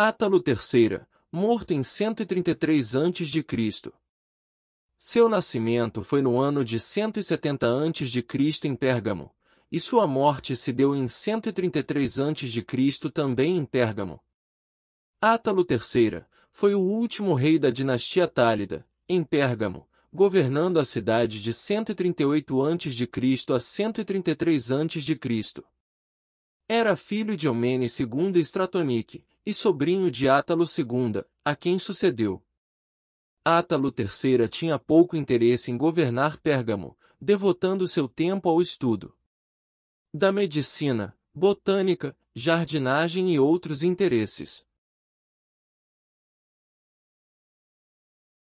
Átalo III, morto em 133 a.C. Seu nascimento foi no ano de 170 a.C. em Pérgamo, e sua morte se deu em 133 a.C. também em Pérgamo. Átalo III foi o último rei da dinastia Tálida, em Pérgamo, governando a cidade de 138 a.C. a 133 a.C. Era filho de Eumene II Stratonique e sobrinho de Átalo II, a quem sucedeu. Átalo III tinha pouco interesse em governar Pérgamo, devotando seu tempo ao estudo da medicina, botânica, jardinagem e outros interesses.